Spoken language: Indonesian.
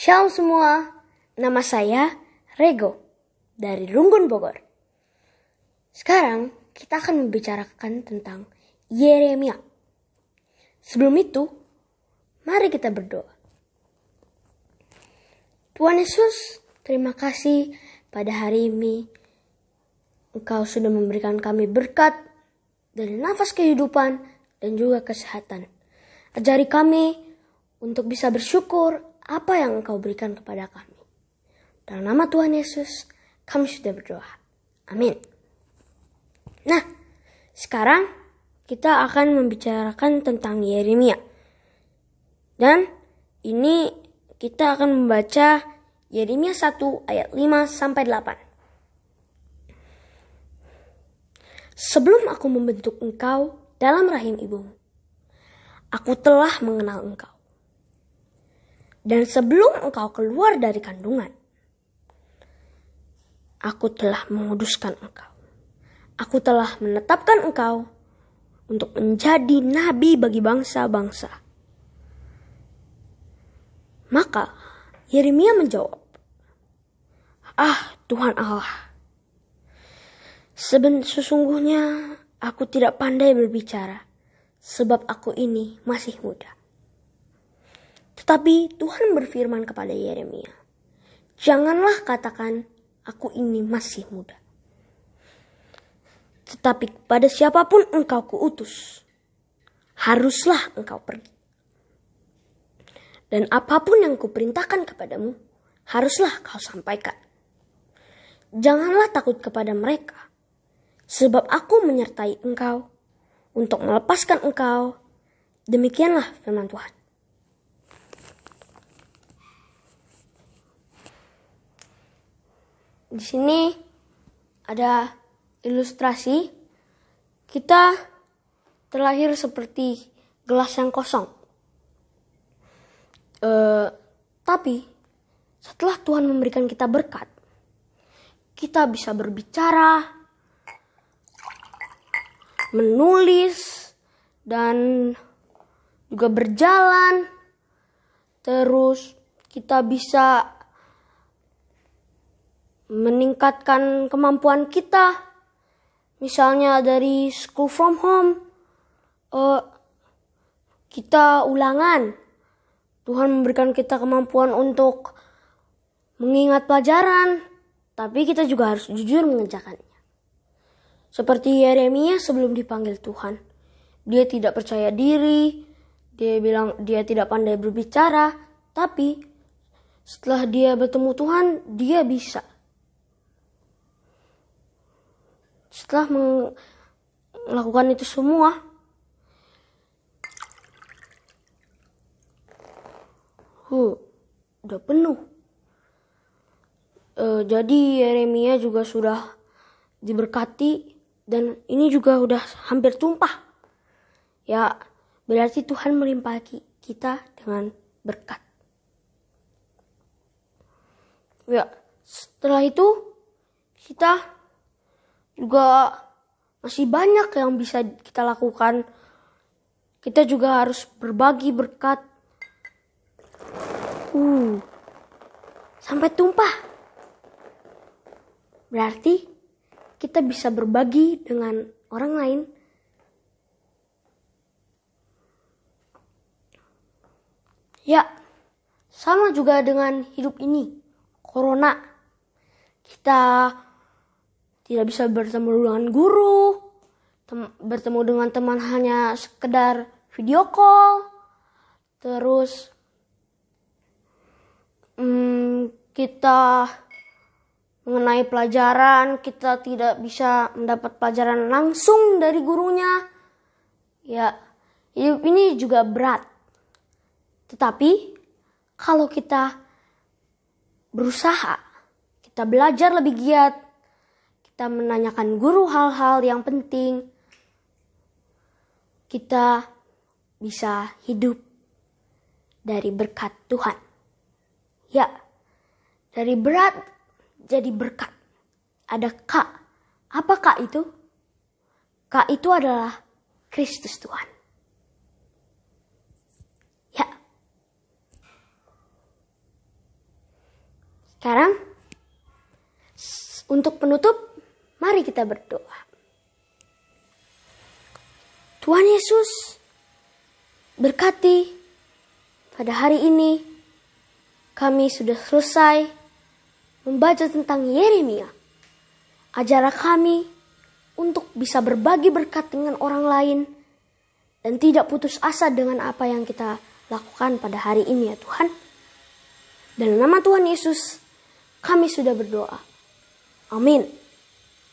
Shalom semua, nama saya Rego dari Runggun Bogor. Sekarang kita akan membicarakan tentang Yeremia. Sebelum itu, mari kita berdoa. Tuhan Yesus, terima kasih pada hari ini. Engkau sudah memberikan kami berkat dari nafas kehidupan dan juga kesehatan. Ajari kami untuk bisa bersyukur apa yang engkau berikan kepada kami. Dalam nama Tuhan Yesus, kami sudah berdoa. Amin. Nah, sekarang kita akan membicarakan tentang Yeremia. Dan ini kita akan membaca Yeremia 1 ayat 5 sampai 8. Sebelum aku membentuk engkau dalam rahim ibumu, aku telah mengenal engkau dan sebelum engkau keluar dari kandungan, aku telah menguduskan engkau. Aku telah menetapkan engkau untuk menjadi nabi bagi bangsa-bangsa. Maka Yeremia menjawab, "Ah, Tuhan Allah, seben sesungguhnya aku tidak pandai berbicara, sebab aku ini masih muda." Tetapi Tuhan berfirman kepada Yeremia, "Janganlah katakan, aku ini masih muda. Tetapi kepada siapapun engkau kuutus, haruslah engkau pergi. Dan apapun yang kuperintahkan kepadamu, haruslah kau sampaikan. Janganlah takut kepada mereka, sebab aku menyertai engkau untuk melepaskan engkau. Demikianlah firman Tuhan. Di sini ada ilustrasi kita terlahir seperti gelas yang kosong. E, tapi setelah Tuhan memberikan kita berkat, kita bisa berbicara, menulis, dan juga berjalan. Terus kita bisa meningkatkan kemampuan kita. Misalnya dari school from home, uh, kita ulangan. Tuhan memberikan kita kemampuan untuk mengingat pelajaran, tapi kita juga harus jujur mengerjakannya. Seperti Yeremia sebelum dipanggil Tuhan, dia tidak percaya diri, dia bilang dia tidak pandai berbicara, tapi setelah dia bertemu Tuhan, dia bisa. setelah melakukan itu semua huh, udah penuh e, jadi Yeremia juga sudah diberkati dan ini juga udah hampir tumpah ya berarti Tuhan melimpahi kita dengan berkat ya setelah itu kita juga masih banyak yang bisa kita lakukan. Kita juga harus berbagi berkat. Uh, sampai tumpah. Berarti kita bisa berbagi dengan orang lain. Ya, sama juga dengan hidup ini, corona. Kita tidak bisa bertemu dengan guru, bertemu dengan teman hanya sekedar video call, terus hmm, kita mengenai pelajaran kita tidak bisa mendapat pelajaran langsung dari gurunya ya hidup ini juga berat tetapi kalau kita berusaha kita belajar lebih giat kita menanyakan guru hal-hal yang penting, kita bisa hidup dari berkat Tuhan. Ya, dari berat jadi berkat. Ada kak. Apa kak itu? Kak itu adalah Kristus Tuhan. Ya. Sekarang untuk penutup Mari kita berdoa. Tuhan Yesus, berkati pada hari ini kami sudah selesai membaca tentang Yeremia. Ajarlah kami untuk bisa berbagi berkat dengan orang lain dan tidak putus asa dengan apa yang kita lakukan pada hari ini ya Tuhan. Dalam nama Tuhan Yesus, kami sudah berdoa. Amin.